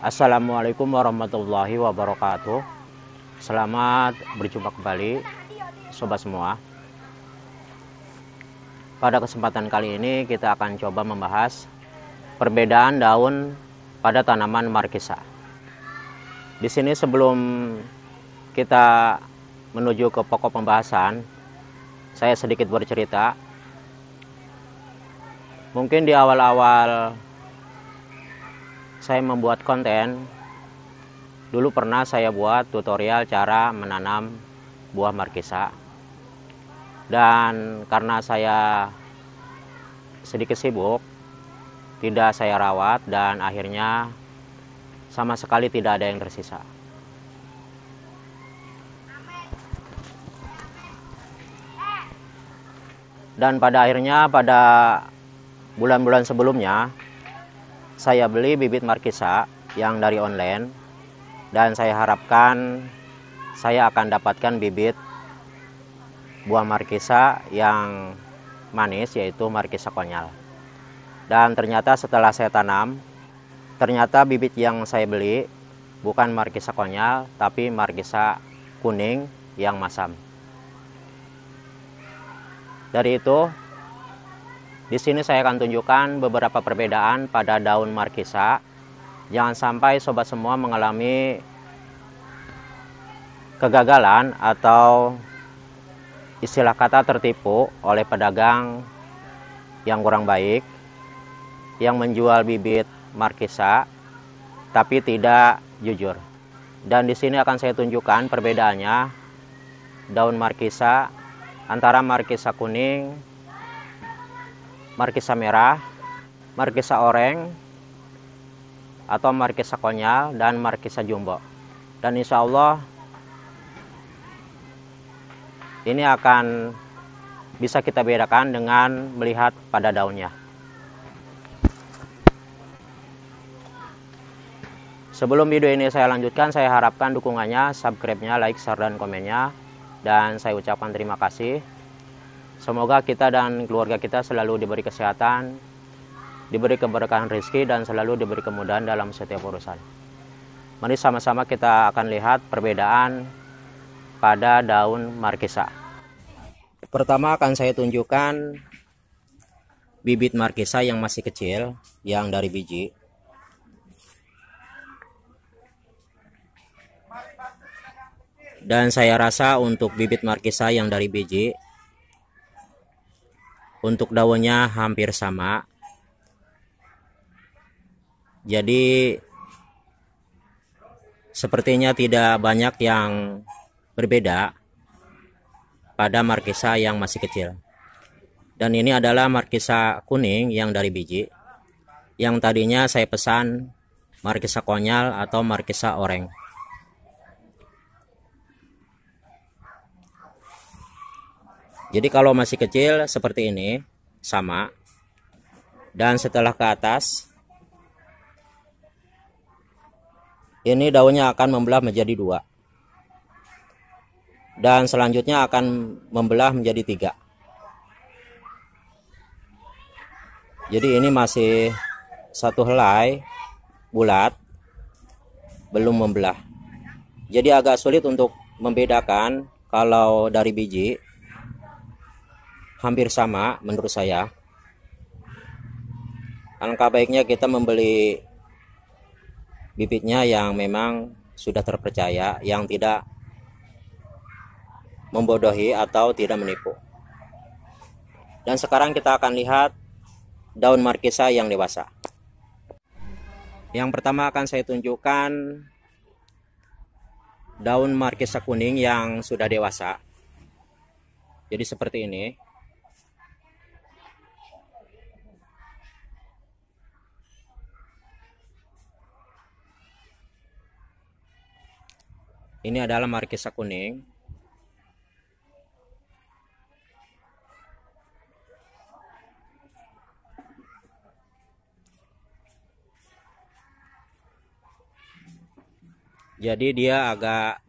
Assalamualaikum warahmatullahi wabarakatuh Selamat berjumpa kembali Sobat semua Pada kesempatan kali ini kita akan coba membahas Perbedaan daun pada tanaman markisa Di sini sebelum kita menuju ke pokok pembahasan Saya sedikit bercerita Mungkin di awal-awal saya membuat konten dulu pernah saya buat tutorial cara menanam buah markisa dan karena saya sedikit sibuk tidak saya rawat dan akhirnya sama sekali tidak ada yang tersisa dan pada akhirnya pada bulan-bulan sebelumnya saya beli bibit markisa yang dari online dan saya harapkan saya akan dapatkan bibit buah markisa yang manis yaitu markisa konyal dan ternyata setelah saya tanam ternyata bibit yang saya beli bukan markisa konyal tapi markisa kuning yang masam dari itu di sini saya akan tunjukkan beberapa perbedaan pada daun markisa. Jangan sampai sobat semua mengalami kegagalan atau istilah kata tertipu oleh pedagang yang kurang baik yang menjual bibit markisa tapi tidak jujur. Dan di sini akan saya tunjukkan perbedaannya daun markisa antara markisa kuning markisa merah, markisa oreng, atau markisa konyal dan markisa jumbo. Dan insya Allah ini akan bisa kita bedakan dengan melihat pada daunnya. Sebelum video ini saya lanjutkan, saya harapkan dukungannya, subscribe-nya, like, share, dan komennya. Dan saya ucapkan terima kasih. Semoga kita dan keluarga kita selalu diberi kesehatan, diberi keberkahan rezeki, dan selalu diberi kemudahan dalam setiap urusan. Mari sama-sama kita akan lihat perbedaan pada daun markisa. Pertama akan saya tunjukkan bibit markisa yang masih kecil, yang dari biji. Dan saya rasa untuk bibit markisa yang dari biji untuk daunnya hampir sama jadi sepertinya tidak banyak yang berbeda pada markisa yang masih kecil dan ini adalah markisa kuning yang dari biji yang tadinya saya pesan markisa konyal atau markisa oreng jadi kalau masih kecil seperti ini sama dan setelah ke atas ini daunnya akan membelah menjadi dua dan selanjutnya akan membelah menjadi tiga jadi ini masih satu helai bulat belum membelah jadi agak sulit untuk membedakan kalau dari biji hampir sama menurut saya alangkah baiknya kita membeli bibitnya yang memang sudah terpercaya yang tidak membodohi atau tidak menipu dan sekarang kita akan lihat daun markisa yang dewasa yang pertama akan saya tunjukkan daun markisa kuning yang sudah dewasa jadi seperti ini Ini adalah markisa kuning. Jadi dia agak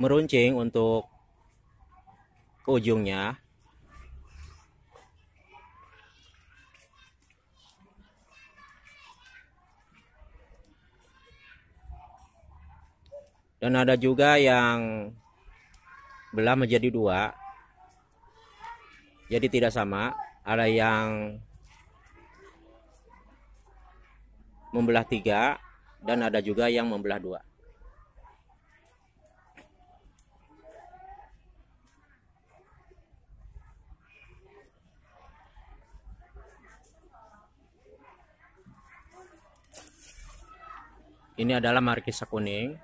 meruncing untuk ke ujungnya dan ada juga yang belah menjadi dua jadi tidak sama ada yang membelah tiga dan ada juga yang membelah dua ini adalah markisa kuning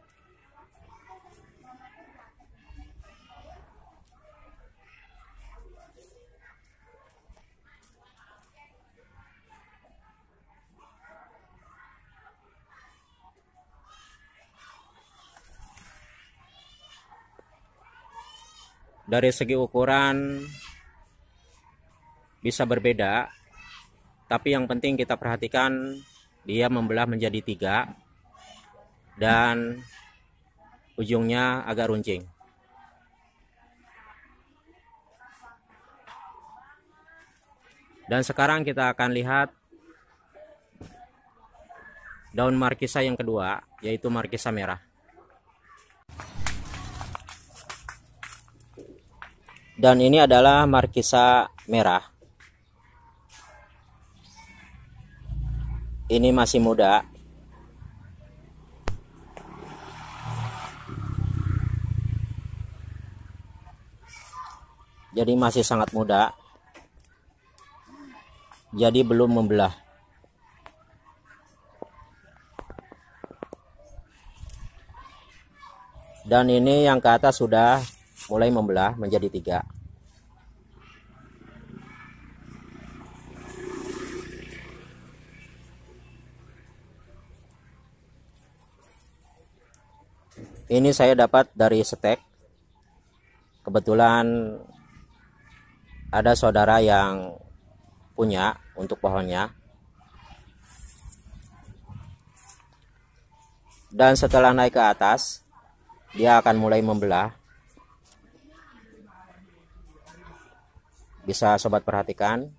dari segi ukuran bisa berbeda tapi yang penting kita perhatikan dia membelah menjadi tiga dan ujungnya agak runcing Dan sekarang kita akan lihat daun markisa yang kedua, yaitu markisa merah. dan ini adalah markisa merah ini masih muda jadi masih sangat muda jadi belum membelah dan ini yang ke atas sudah mulai membelah menjadi tiga ini saya dapat dari stek kebetulan ada saudara yang punya untuk pohonnya dan setelah naik ke atas dia akan mulai membelah bisa sobat perhatikan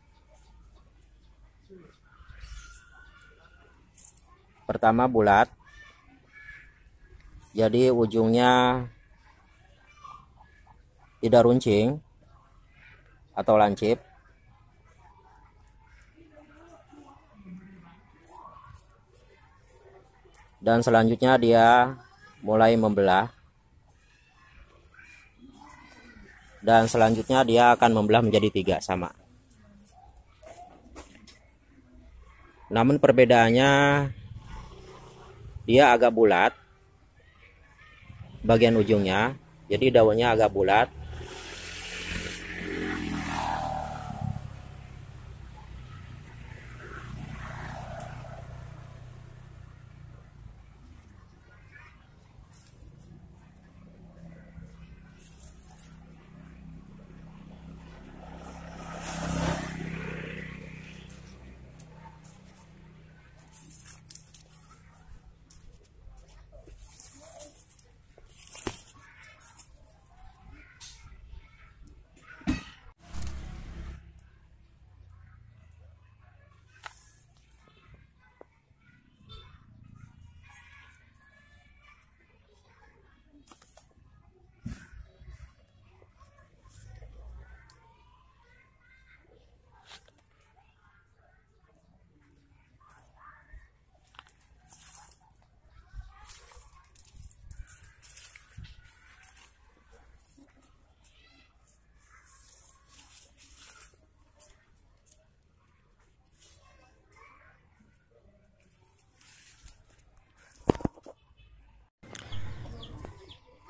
pertama bulat jadi ujungnya tidak runcing atau lancip dan selanjutnya dia mulai membelah dan selanjutnya dia akan membelah menjadi tiga sama namun perbedaannya dia agak bulat bagian ujungnya jadi daunnya agak bulat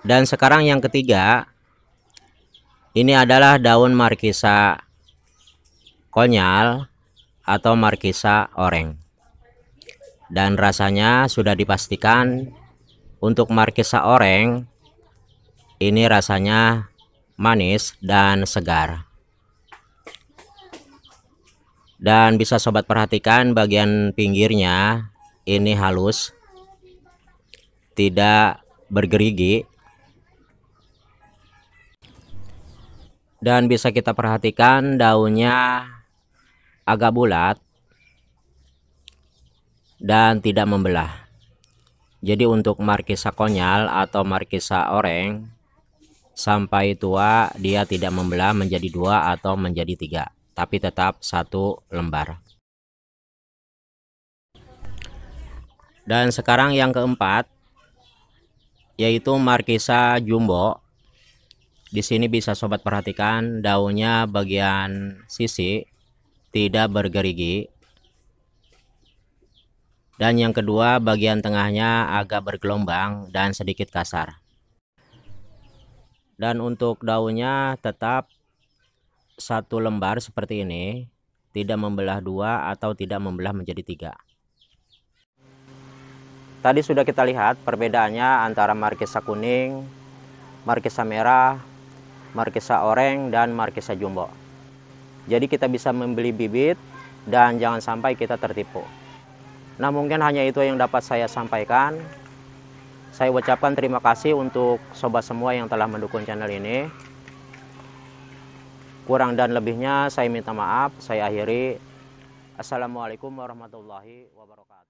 Dan sekarang yang ketiga, ini adalah daun markisa konyal atau markisa oreng. Dan rasanya sudah dipastikan untuk markisa oreng ini rasanya manis dan segar. Dan bisa sobat perhatikan bagian pinggirnya ini halus, tidak bergerigi dan bisa kita perhatikan daunnya agak bulat dan tidak membelah jadi untuk markisa konyal atau markisa oreng sampai tua dia tidak membelah menjadi dua atau menjadi tiga tapi tetap satu lembar dan sekarang yang keempat yaitu markisa jumbo di sini bisa sobat perhatikan daunnya bagian sisi tidak bergerigi. Dan yang kedua bagian tengahnya agak bergelombang dan sedikit kasar. Dan untuk daunnya tetap satu lembar seperti ini, tidak membelah dua atau tidak membelah menjadi tiga. Tadi sudah kita lihat perbedaannya antara markisa kuning, markisa merah, Markisa Oreng, dan Markisa Jumbo. Jadi kita bisa membeli bibit dan jangan sampai kita tertipu. Nah mungkin hanya itu yang dapat saya sampaikan. Saya ucapkan terima kasih untuk sobat semua yang telah mendukung channel ini. Kurang dan lebihnya saya minta maaf, saya akhiri. Assalamualaikum warahmatullahi wabarakatuh.